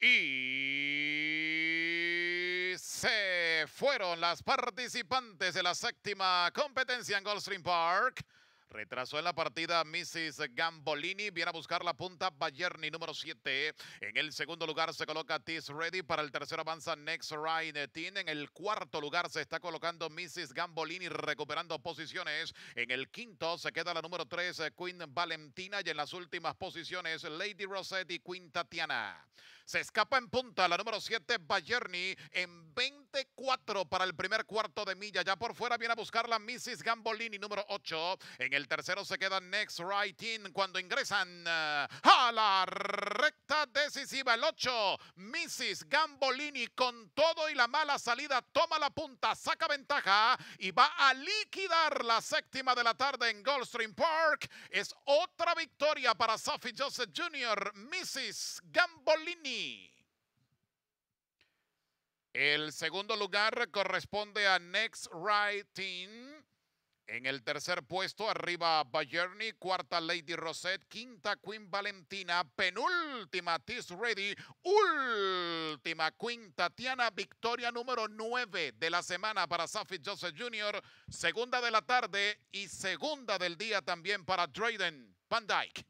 Y se fueron las participantes de la séptima competencia en Goldstream Park. Retrasó en la partida Mrs. Gambolini. Viene a buscar la punta Bayerni número 7. En el segundo lugar se coloca Tis Ready. Para el tercero avanza Next Ryan Team. En el cuarto lugar se está colocando Mrs. Gambolini recuperando posiciones. En el quinto se queda la número 3 Queen Valentina. Y en las últimas posiciones Lady Rosette y Queen Tatiana. Se escapa en punta la número 7, Bayerni, en 24 para el primer cuarto de milla. Ya por fuera viene a buscarla Mrs. Gambolini, número 8. En el tercero se queda Next Right In cuando ingresan eh, a la recta decisiva. El 8, Mrs. Gambolini con todo y la mala salida toma la punta, saca ventaja y va a liquidar la séptima de la tarde en Goldstream Park. Es otra victoria para Sophie Joseph Jr., Mrs. Gambolini el segundo lugar corresponde a Next Writing. En el tercer puesto, arriba Bayerni, cuarta Lady Rosette, quinta Queen Valentina, penúltima Tis Ready, última Queen Tatiana, victoria número 9 de la semana para Safi Joseph Jr., segunda de la tarde y segunda del día también para Drayden Van Dyke.